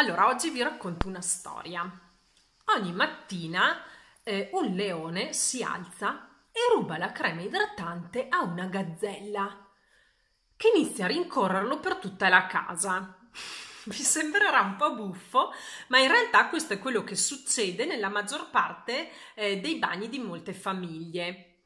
Allora, oggi vi racconto una storia. Ogni mattina eh, un leone si alza e ruba la crema idratante a una gazzella che inizia a rincorrerlo per tutta la casa. Vi sembrerà un po' buffo, ma in realtà questo è quello che succede nella maggior parte eh, dei bagni di molte famiglie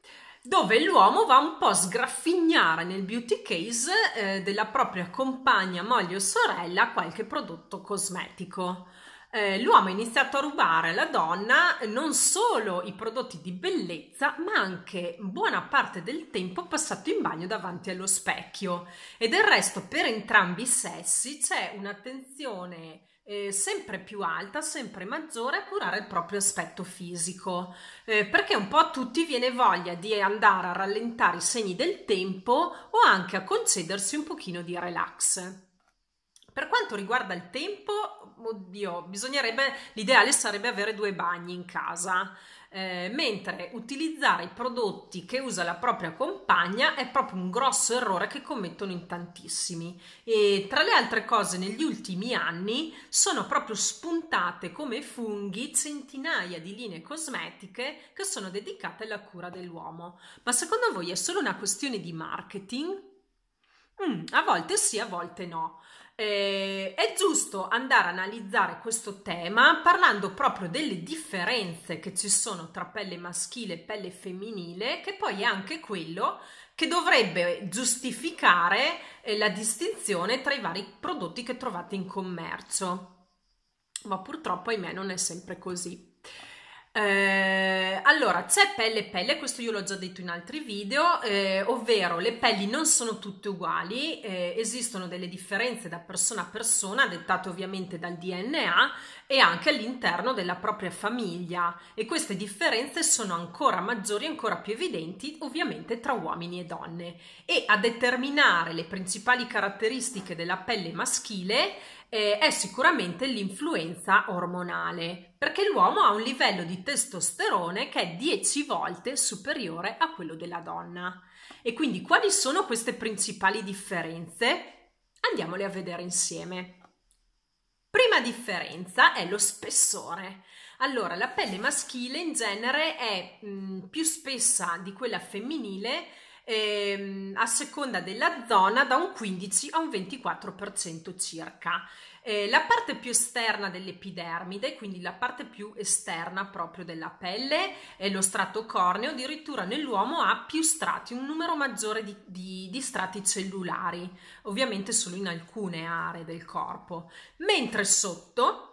dove l'uomo va un po' a sgraffignare nel beauty case eh, della propria compagna, moglie o sorella qualche prodotto cosmetico eh, l'uomo ha iniziato a rubare alla donna non solo i prodotti di bellezza, ma anche buona parte del tempo passato in bagno davanti allo specchio. E del resto, per entrambi i sessi c'è un'attenzione eh, sempre più alta, sempre maggiore a curare il proprio aspetto fisico, eh, perché un po' a tutti viene voglia di andare a rallentare i segni del tempo o anche a concedersi un pochino di relax. Per quanto riguarda il tempo, oddio, bisognerebbe, l'ideale sarebbe avere due bagni in casa, eh, mentre utilizzare i prodotti che usa la propria compagna è proprio un grosso errore che commettono in tantissimi. E tra le altre cose, negli ultimi anni sono proprio spuntate come funghi centinaia di linee cosmetiche che sono dedicate alla cura dell'uomo. Ma secondo voi è solo una questione di marketing? Mm, a volte sì, a volte no. Eh, è giusto andare a analizzare questo tema parlando proprio delle differenze che ci sono tra pelle maschile e pelle femminile, che poi è anche quello che dovrebbe giustificare eh, la distinzione tra i vari prodotti che trovate in commercio. Ma purtroppo, ahimè, non è sempre così. Eh, allora, c'è pelle e pelle, questo io l'ho già detto in altri video, eh, ovvero le pelli non sono tutte uguali, eh, esistono delle differenze da persona a persona, dettate ovviamente dal DNA e anche all'interno della propria famiglia e queste differenze sono ancora maggiori, ancora più evidenti ovviamente tra uomini e donne e a determinare le principali caratteristiche della pelle maschile eh, è sicuramente l'influenza ormonale, perché l'uomo ha un livello di testosterone che è 10 volte superiore a quello della donna. E quindi quali sono queste principali differenze? Andiamole a vedere insieme. Prima differenza è lo spessore. Allora, la pelle maschile in genere è mh, mm, più spessa di quella femminile ehm, a seconda della zona da un 15 a un 24% circa. Eh, la parte più esterna dell'epidermide, quindi la parte più esterna proprio della pelle è lo strato corneo, addirittura nell'uomo ha più strati, un numero maggiore di, di, di strati cellulari, ovviamente solo in alcune aree del corpo, mentre sotto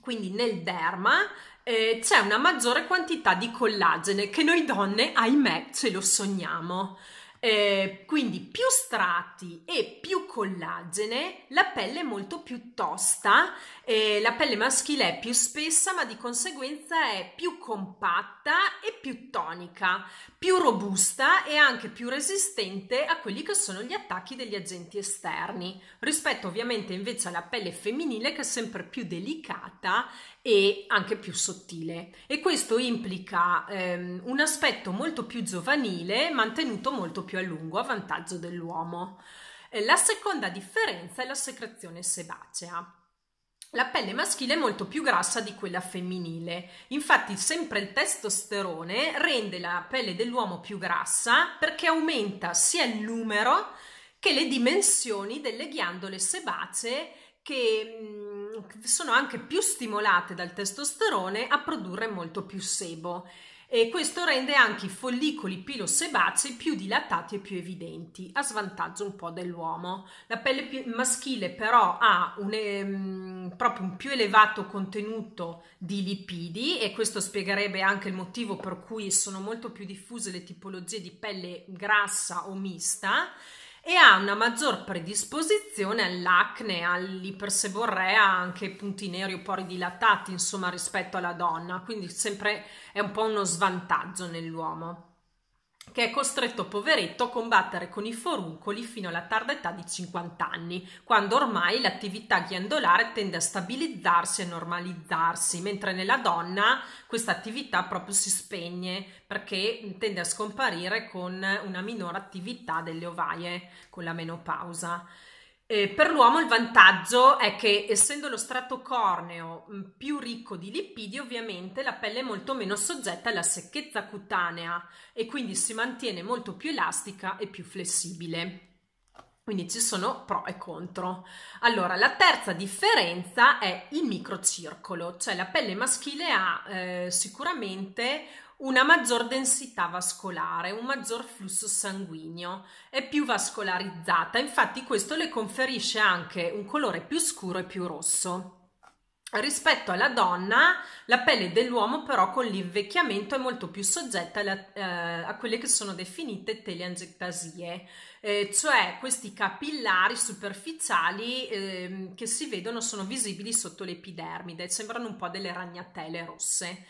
quindi nel derma eh, c'è una maggiore quantità di collagene che noi donne, ahimè, ce lo sogniamo. Eh, quindi più strati e più collagene, la pelle è molto più tosta, eh, la pelle maschile è più spessa ma di conseguenza è più compatta e più tonica, più robusta e anche più resistente a quelli che sono gli attacchi degli agenti esterni, rispetto ovviamente invece alla pelle femminile che è sempre più delicata e anche più sottile e questo implica ehm, un aspetto molto più giovanile mantenuto molto più più a lungo a vantaggio dell'uomo. Eh, la seconda differenza è la secrezione sebacea. La pelle maschile è molto più grassa di quella femminile, infatti sempre il testosterone rende la pelle dell'uomo più grassa perché aumenta sia il numero che le dimensioni delle ghiandole sebacee che mm, sono anche più stimolate dal testosterone a produrre molto più sebo e questo rende anche i follicoli pilosebacei più dilatati e più evidenti, a svantaggio un po' dell'uomo. La pelle maschile però ha un, ehm, proprio un più elevato contenuto di lipidi e questo spiegherebbe anche il motivo per cui sono molto più diffuse le tipologie di pelle grassa o mista e ha una maggior predisposizione all'acne, all'iperseborrea, anche punti neri o pori dilatati, insomma, rispetto alla donna, quindi sempre è un po' uno svantaggio nell'uomo che è costretto poveretto a combattere con i foruncoli fino alla tarda età di 50 anni, quando ormai l'attività ghiandolare tende a stabilizzarsi e normalizzarsi, mentre nella donna questa attività proprio si spegne perché tende a scomparire con una minore attività delle ovaie, con la menopausa. Eh, per l'uomo il vantaggio è che essendo lo strato corneo mm, più ricco di lipidi, ovviamente la pelle è molto meno soggetta alla secchezza cutanea e quindi si mantiene molto più elastica e più flessibile. Quindi ci sono pro e contro. Allora, la terza differenza è il microcircolo, cioè la pelle maschile ha eh, sicuramente una maggior densità vascolare, un maggior flusso sanguigno, è più vascolarizzata, infatti questo le conferisce anche un colore più scuro e più rosso. Rispetto alla donna, la pelle dell'uomo però con l'invecchiamento è molto più soggetta alla, eh, a quelle che sono definite teleangettasie, eh, cioè questi capillari superficiali eh, che si vedono sono visibili sotto l'epidermide, sembrano un po' delle ragnatele rosse.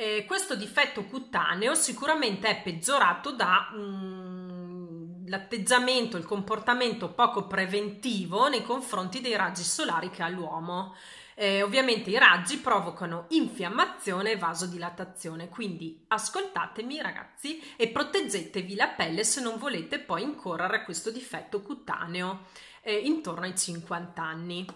Eh, questo difetto cutaneo sicuramente è peggiorato da mh, mm, l'atteggiamento, il comportamento poco preventivo nei confronti dei raggi solari che ha l'uomo. Eh, ovviamente i raggi provocano infiammazione e vasodilatazione, quindi ascoltatemi ragazzi e proteggetevi la pelle se non volete poi incorrere a questo difetto cutaneo eh, intorno ai 50 anni.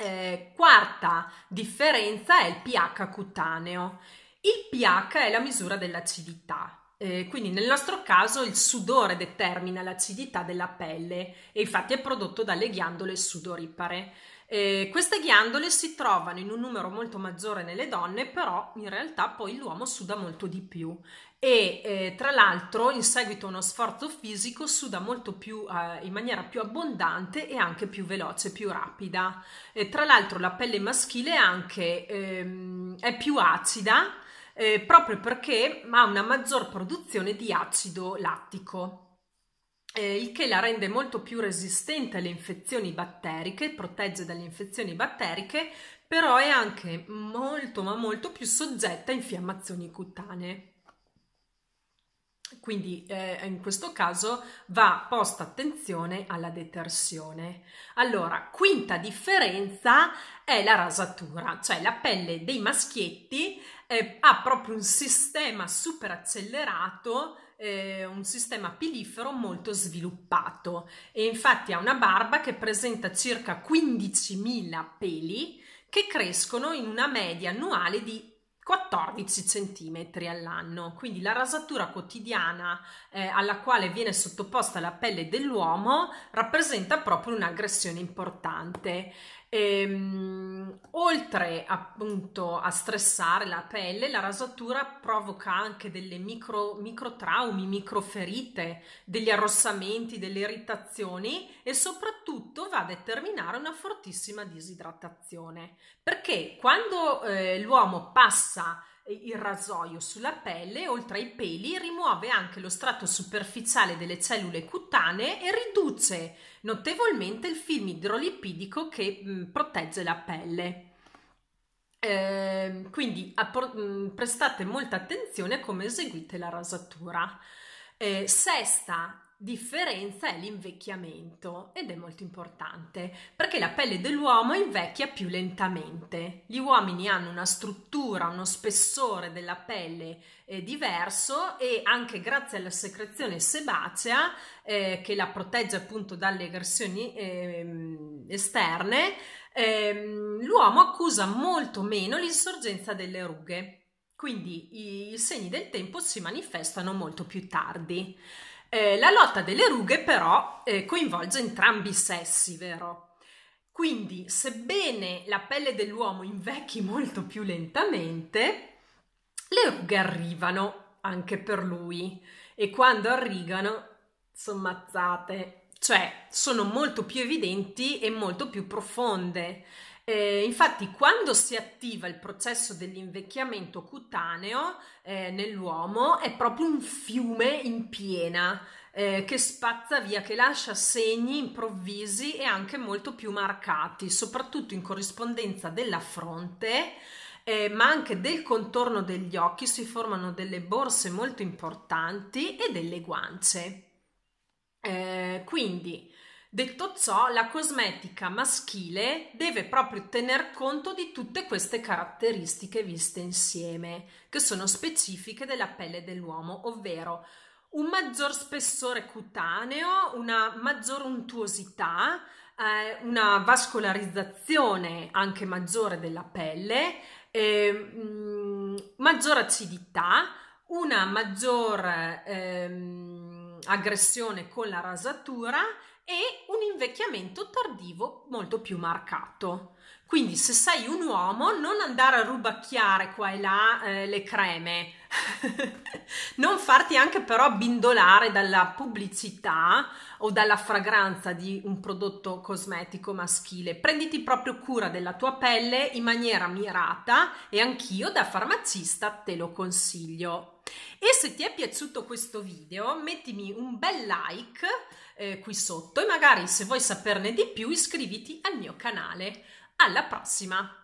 Eh, quarta differenza è il pH cutaneo. Il pH è la misura dell'acidità. Eh, quindi nel nostro caso il sudore determina l'acidità della pelle e infatti è prodotto dalle ghiandole sudoripare. Eh, queste ghiandole si trovano in un numero molto maggiore nelle donne, però in realtà poi l'uomo suda molto di più e eh, tra l'altro in seguito a uno sforzo fisico suda molto più eh, in maniera più abbondante e anche più veloce, più rapida. tra l'altro la pelle maschile anche, ehm, è più acida eh, proprio perché ha una maggior produzione di acido lattico. Eh, il che la rende molto più resistente alle infezioni batteriche, protegge dalle infezioni batteriche, però è anche molto ma molto più soggetta a infiammazioni cutanee. Quindi eh, in questo caso va posta attenzione alla detersione. Allora, quinta differenza è la rasatura, cioè la pelle dei maschietti eh, ha proprio un sistema super accelerato eh, un sistema pilifero molto sviluppato e infatti ha una barba che presenta circa 15.000 peli che crescono in una media annuale di 14 cm all'anno, quindi la rasatura quotidiana eh, alla quale viene sottoposta la pelle dell'uomo rappresenta proprio un'aggressione importante. Ehm, Oltre appunto a stressare la pelle, la rasatura provoca anche delle micro, micro traumi, micro ferite, degli arrossamenti, delle irritazioni e soprattutto va a determinare una fortissima disidratazione. Perché quando eh, l'uomo passa il rasoio sulla pelle, oltre ai peli, rimuove anche lo strato superficiale delle cellule cutanee e riduce notevolmente il film idrolipidico che mh, mm, protegge la pelle. Ehm, quindi appor- mm, prestate molta attenzione a come eseguite la rasatura. Eh, sesta differenza è l'invecchiamento ed è molto importante perché la pelle dell'uomo invecchia più lentamente. Gli uomini hanno una struttura, uno spessore della pelle eh, diverso e anche grazie alla secrezione sebacea eh, che la protegge appunto dalle aggressioni ehm, esterne ehm, l'uomo accusa molto meno l'insorgenza delle rughe, quindi i segni del tempo si manifestano molto più tardi. Eh, la lotta delle rughe però eh, coinvolge entrambi i sessi, vero? Quindi, sebbene la pelle dell'uomo invecchi molto più lentamente, le rughe arrivano anche per lui e quando arrivano sono mazzate cioè sono molto più evidenti e molto più profonde. Eh, infatti, quando si attiva il processo dell'invecchiamento cutaneo eh, nell'uomo, è proprio un fiume in piena eh, che spazza via, che lascia segni improvvisi e anche molto più marcati, soprattutto in corrispondenza della fronte. Eh, ma anche del contorno degli occhi si formano delle borse molto importanti e delle guance. Eh, quindi, detto ciò, la cosmetica maschile deve proprio tener conto di tutte queste caratteristiche viste insieme, che sono specifiche della pelle dell'uomo, ovvero un maggior spessore cutaneo, una maggior untuosità, eh, una vascolarizzazione anche maggiore della pelle, eh, mh, mm, maggior acidità, una maggior... Ehm, aggressione con la rasatura e un invecchiamento tardivo molto più marcato. Quindi se sei un uomo non andare a rubacchiare qua e là eh, le creme, non farti anche però abbindolare dalla pubblicità o dalla fragranza di un prodotto cosmetico maschile. Prenditi proprio cura della tua pelle in maniera mirata e anch'io da farmacista te lo consiglio. E se ti è piaciuto questo video, mettimi un bel like eh, qui sotto e magari se vuoi saperne di più iscriviti al mio canale. Alla prossima!